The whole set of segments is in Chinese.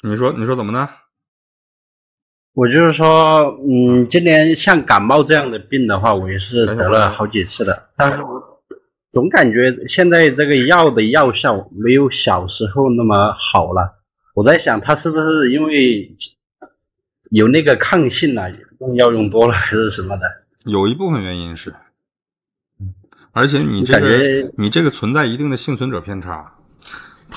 你说，你说怎么呢？我就是说，嗯，今年像感冒这样的病的话，我也是得了好几次的。但是我总感觉现在这个药的药效没有小时候那么好了。我在想，他是不是因为有那个抗性了，用药用多了还是什么的？有一部分原因是，而且你感觉你这个存在一定的幸存者偏差。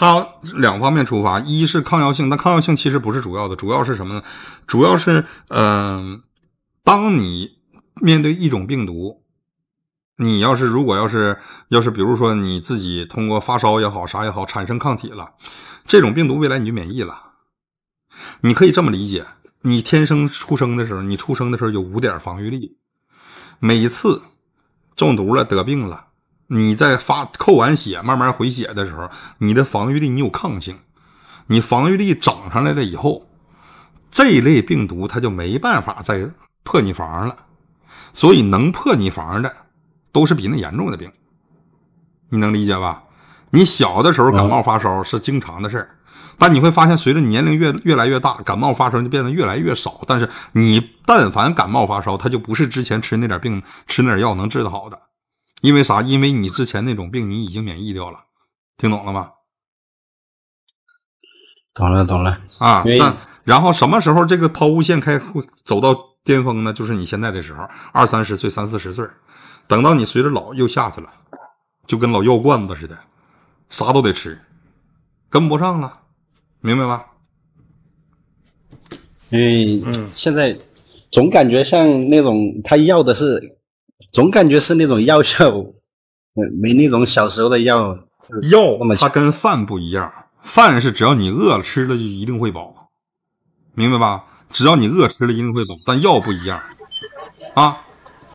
它两方面出发，一是抗药性，但抗药性其实不是主要的，主要是什么呢？主要是，嗯，当你面对一种病毒，你要是如果要是要是比如说你自己通过发烧也好啥也好产生抗体了，这种病毒未来你就免疫了。你可以这么理解：你天生出生的时候，你出生的时候有五点防御力，每一次中毒了得病了。你在发扣完血，慢慢回血的时候，你的防御力你有抗性，你防御力涨上来了以后，这一类病毒它就没办法再破你防了。所以能破你防的，都是比那严重的病，你能理解吧？你小的时候感冒发烧是经常的事儿，但你会发现随着年龄越越来越大，感冒发烧就变得越来越少。但是你但凡感冒发烧，它就不是之前吃那点病吃那点药能治得好的。因为啥？因为你之前那种病，你已经免疫掉了，听懂了吗？懂了，懂了啊！然后什么时候这个抛物线开会走到巅峰呢？就是你现在的时候，二三十岁、三四十岁，等到你随着老又下去了，就跟老药罐子似的，啥都得吃，跟不上了，明白吧？嗯，现在总感觉像那种他要的是。总感觉是那种药效，没那种小时候的药药那么它跟饭不一样，饭是只要你饿了吃了就一定会饱，明白吧？只要你饿吃了一定会饱，但药不一样啊。